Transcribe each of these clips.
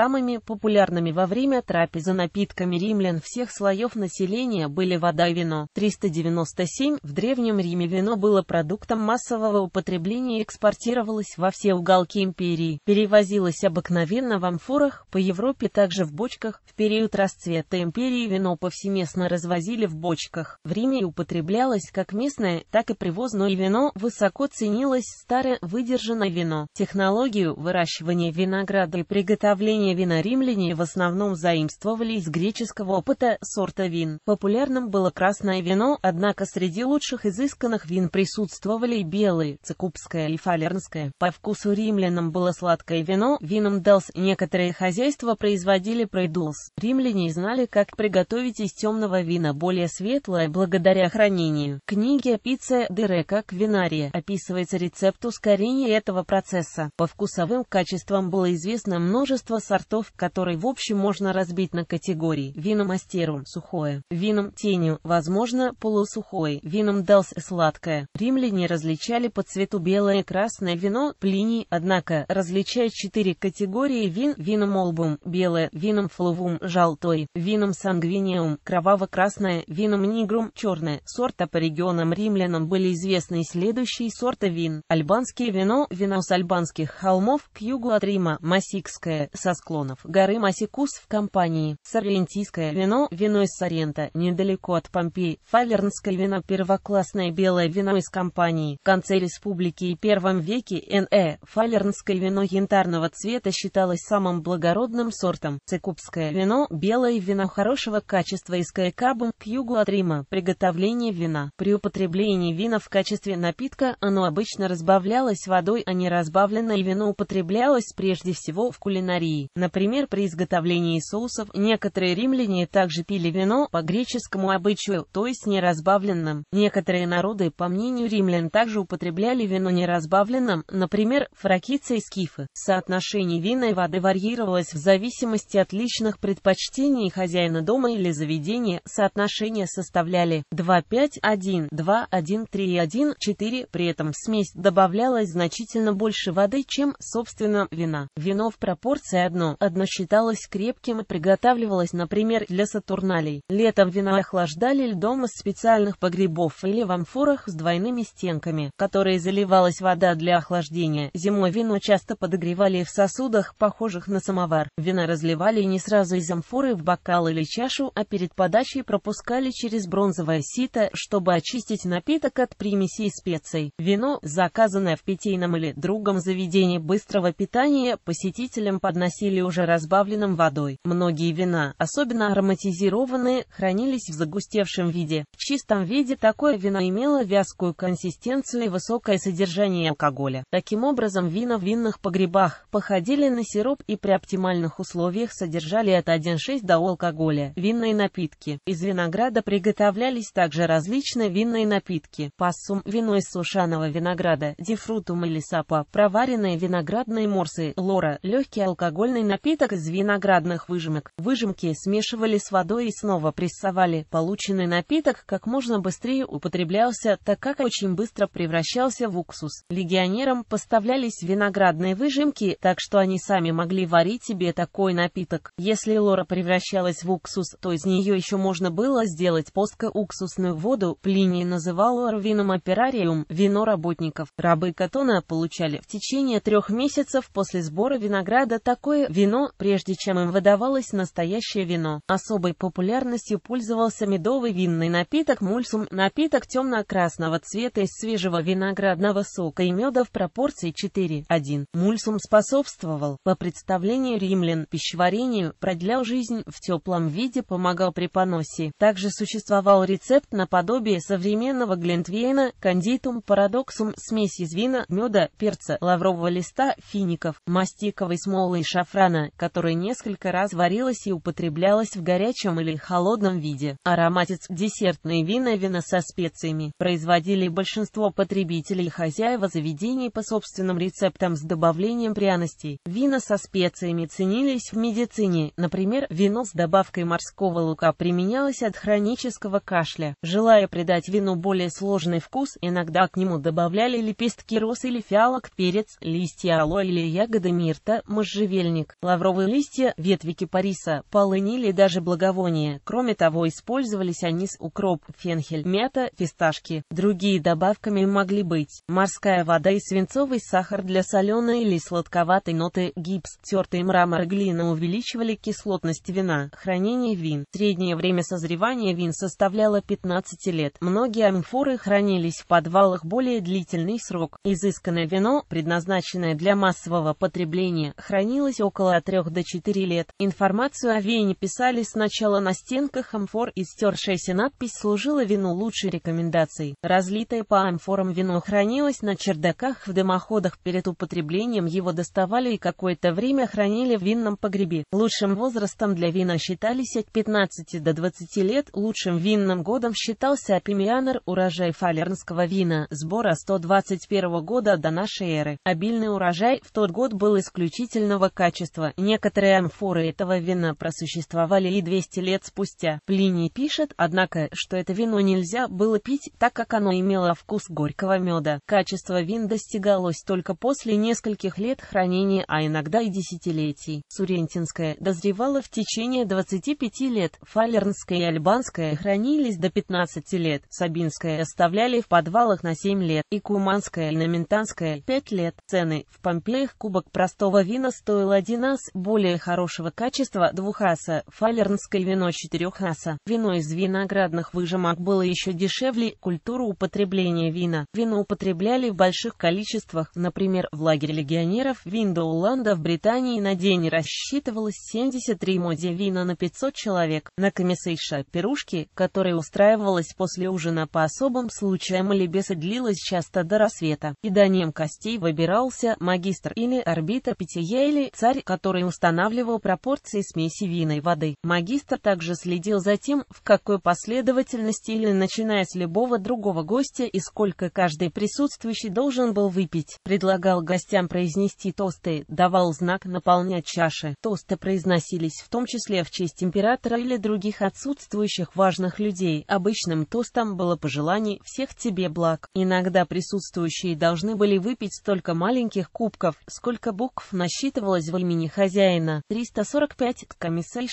Самыми популярными во время трапезы напитками римлян всех слоев населения были вода и вино. 397 В Древнем Риме вино было продуктом массового употребления и экспортировалось во все уголки империи. Перевозилось обыкновенно в амфорах, по Европе также в бочках. В период расцвета империи вино повсеместно развозили в бочках. В Риме употреблялось как местное, так и привозное вино. Высоко ценилось старое выдержанное вино. Технологию выращивания винограда и приготовления названия вина римляне в основном заимствовали из греческого опыта сорта вин. Популярным было красное вино, однако среди лучших изысканных вин присутствовали и белые, цикубское и фалернское. По вкусу римлянам было сладкое вино, вином делс некоторые хозяйства производили прейдулс. Римляне знали, как приготовить из темного вина более светлое благодаря хранению. В книге «Пицца Дерека Квинария» описывается рецепт ускорения этого процесса. По вкусовым качествам было известно множество сортов, который в общем можно разбить на категории вином астерум сухое, вином тенью, возможно, полусухое, вином далсе сладкое. Римляне различали по цвету белое и красное вино, Плиний, однако, различает четыре категории вин, вином олбум, белое, вином флувум, желтой, вином сангвиниум, кроваво-красное, вином нигрум, черное. Сорта по регионам римлянам были известны следующие сорта вин. Альбанские вино, вино с альбанских холмов, к югу от Рима, Масикское, со склонов горы Масикус в компании. Соррентийское вино, вино из Сорента, недалеко от Помпей. Фавернское вино, первоклассное белое вино из компании. В конце республики и первом веке Н.Э. фавернское вино янтарного цвета считалось самым благородным сортом. Цикубское вино, белое вино хорошего качества из Каякабум к югу от Рима. Приготовление вина. При употреблении вина в качестве напитка оно обычно разбавлялось водой, а не разбавленное вино употреблялось прежде всего в кулинарии. Например, при изготовлении соусов некоторые римляне также пили вино по греческому обычаю, то есть неразбавленным. Некоторые народы, по мнению римлян, также употребляли вино неразбавленным, например, фракийцы и скифы. Соотношение вина и воды варьировалось в зависимости от личных предпочтений хозяина дома или заведения. Соотношения составляли 2-5-1, 2-1-3-1, 4. При этом в смесь добавлялось значительно больше воды, чем, собственно, вина. Вино в пропорции 1 одно. Одно считалось крепким и приготавливалось, например, для сатурналей. Летом вина охлаждали льдом из специальных погребов или в амфорах с двойными стенками, в которые заливалась вода для охлаждения. Зимой вино часто подогревали в сосудах, похожих на самовар. Вина разливали не сразу из амфоры в бокал или чашу, а перед подачей пропускали через бронзовое сито, чтобы очистить напиток от примесей специй. Вино, заказанное в питейном или другом заведении быстрого питания, посетителям подносили или уже разбавленным водой. Многие вина, особенно ароматизированные, хранились в загустевшем виде. В чистом виде такое вино имело вязкую консистенцию и высокое содержание алкоголя. Таким образом, вина в винных погребах походили на сироп и при оптимальных условиях содержали от 1,6 до алкоголя. Винные напитки. Из винограда приготовлялись также различные винные напитки. Пассум, вино из сушаного винограда, дифрутум или сапа, проваренные виноградные морсы, лора, легкий алкогольный Пресный напиток из виноградных выжимок. Выжимки смешивали с водой и снова прессовали. Полученный напиток как можно быстрее употреблялся, так как очень быстро превращался в уксус. Легионерам поставлялись виноградные выжимки, так что они сами могли варить себе такой напиток. Если лора превращалась в уксус, то из нее еще можно было сделать посткоуксусную воду. Плиний называл рвином операриум вино работников. Рабы Катона получали в течение трех месяцев после сбора винограда такое вино, прежде чем им выдавалось настоящее вино. Особой популярностью пользовался медовый винный напиток мульсум, напиток темно-красного цвета из свежего виноградного сока и меда в пропорции 4:1. Мульсум способствовал, по представлению римлян, пищеварению, продлял жизнь в теплом виде, помогал при поносе. Также существовал рецепт наподобие современного глинтвейна, кандитум парадоксум, смесь из вина, меда, перца, лаврового листа, фиников, мастиковой смолы и шафрана шафрана, который несколько раз варилась и употреблялась в горячем или холодном виде. Ароматец, десертные вина вина со специями производили большинство потребителей и хозяева заведений по собственным рецептам с добавлением пряностей. Вина со специями ценились в медицине, например, вино с добавкой морского лука применялось от хронического кашля. Желая придать вину более сложный вкус, иногда к нему добавляли лепестки роз или фиалок, перец, листья алоэ или ягоды мирта, можжевельник снег, лавровые листья, ветви кипариса, полынь или даже благовония. Кроме того, использовались анис, укроп, фенхель, мята, фисташки. Другие добавками могли быть морская вода и свинцовый сахар для соленой или сладковатой ноты, гипс, тертый мрамор и глина увеличивали кислотность вина. Хранение вин. Среднее время созревания вин составляло 15 лет. Многие амфоры хранились в подвалах более длительный срок. Изысканное вино, предназначенное для массового потребления, хранилось около от 3 до 4 лет. Информацию о вене писали сначала на стенках амфор и стершаяся надпись служила вину лучшей рекомендацией. Разлитое по амфорам вино хранилось на чердаках в дымоходах. Перед употреблением его доставали и какое-то время хранили в винном погребе. Лучшим возрастом для вина считались от 15 до 20 лет, лучшим винным годом считался Апимианер, урожай фалернского вина, сбора 121 года до нашей эры. Обильный урожай в тот год был исключительного качества качества. Некоторые амфоры этого вина просуществовали и 200 лет спустя. Плиний пишет, однако, что это вино нельзя было пить, так как оно имело вкус горького меда. Качество вин достигалось только после нескольких лет хранения, а иногда и десятилетий. Сурентинское дозревало в течение 25 лет, фалернское и альбанское хранились до 15 лет, сабинское оставляли в подвалах на 7 лет, и куманское и наментанское 5 лет. Цены в Помпеях кубок простого вина стоил 1 Динас более хорошего качества двухаса, фалернское вино четырехаса. Вино из виноградных выжимок было еще дешевле, культура употребления вина. Вино употребляли в больших количествах, например, в лагере легионеров Виндоуланда в Британии на день рассчитывалось 73 моди вина на 500 человек. На комиссейша пирушки, которая устраивалась после ужина по особым случаям или беса длилась часто до рассвета. И данием костей выбирался магистр или орбита питья или царь главарь, который устанавливал пропорции смеси вина и воды. Магистр также следил за тем, в какой последовательности или начиная с любого другого гостя и сколько каждый присутствующий должен был выпить. Предлагал гостям произнести тосты, давал знак наполнять чаши. Тосты произносились в том числе в честь императора или других отсутствующих важных людей. Обычным тостом было пожелание «всех тебе благ». Иногда присутствующие должны были выпить столько маленьких кубков, сколько букв насчитывалось в имени хозяина. 345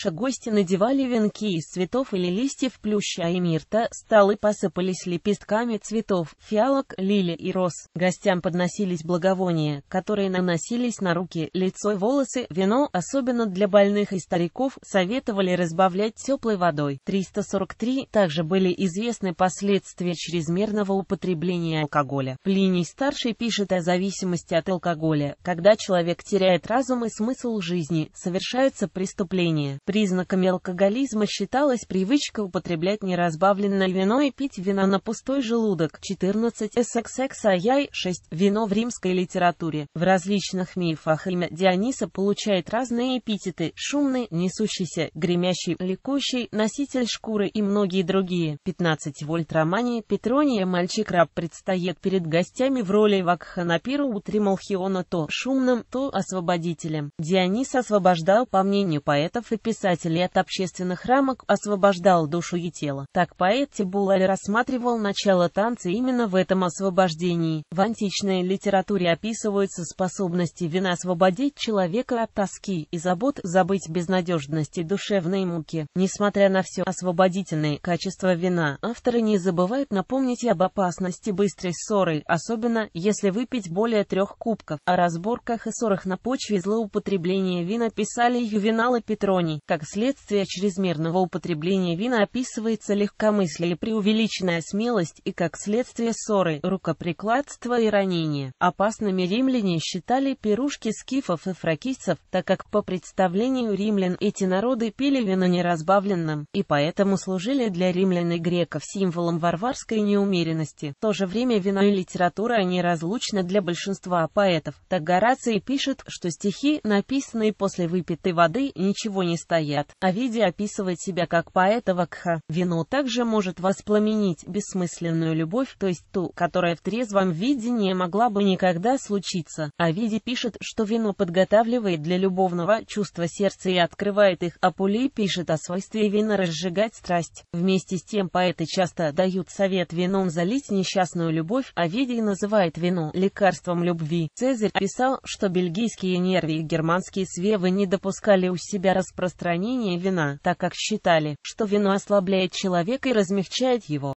к гости надевали венки из цветов или листьев плюща и мирта, столы посыпались лепестками цветов, фиалок, лили и роз. Гостям подносились благовония, которые наносились на руки, лицо и волосы, вино, особенно для больных и стариков, советовали разбавлять теплой водой. 343 также были известны последствия чрезмерного употребления алкоголя. Плиний-старший пишет о зависимости от алкоголя, когда человек теряет разум и смысл смысл жизни, совершаются преступления. Признаками алкоголизма считалась привычка употреблять неразбавленное вино и пить вино на пустой желудок. 14 SXXII 6. Вино в римской литературе. В различных мифах имя Диониса получает разные эпитеты – шумный, несущийся, гремящий, ликующий, носитель шкуры и многие другие. 15 вольт романе Петрония мальчик-раб предстает перед гостями в роли Вакханапиру Утрималхиона то шумным, то освободителем. Дионис освобождал, по мнению поэтов и писателей, от общественных рамок, освобождал душу и тело. Так поэт Тибулаль рассматривал начало танца именно в этом освобождении. В античной литературе описываются способности вина освободить человека от тоски и забот, забыть безнадежности душевной муки. Несмотря на все освободительные качества вина, авторы не забывают напомнить об опасности быстрой ссоры, особенно если выпить более трех кубков, о разборках и ссорах на почве злоупотребления употребления вина писали Ювенал и Петроний. Как следствие чрезмерного употребления вина описывается легкомыслие и преувеличенная смелость, и как следствие ссоры, рукоприкладство и ранение. Опасными римляне считали пирушки скифов и фракийцев, так как по представлению римлян эти народы пили вино неразбавленным, и поэтому служили для римлян и греков символом варварской неумеренности. В то же время вино и литература неразлучны для большинства поэтов. Так Гораций пишет, что стихи написанные после выпитой воды, ничего не стоят. а Овидий описывает себя как поэта Вакха. Вино также может воспламенить бессмысленную любовь, то есть ту, которая в трезвом виде не могла бы никогда случиться. А Овидий пишет, что вино подготавливает для любовного чувства сердца и открывает их, а Пули пишет о свойстве вина разжигать страсть. Вместе с тем поэты часто дают совет вином залить несчастную любовь, а Овидий называет вино лекарством любви. Цезарь писал, что бельгийские нервиги германские свевы не допускали у себя распространения вина, так как считали, что вино ослабляет человека и размягчает его.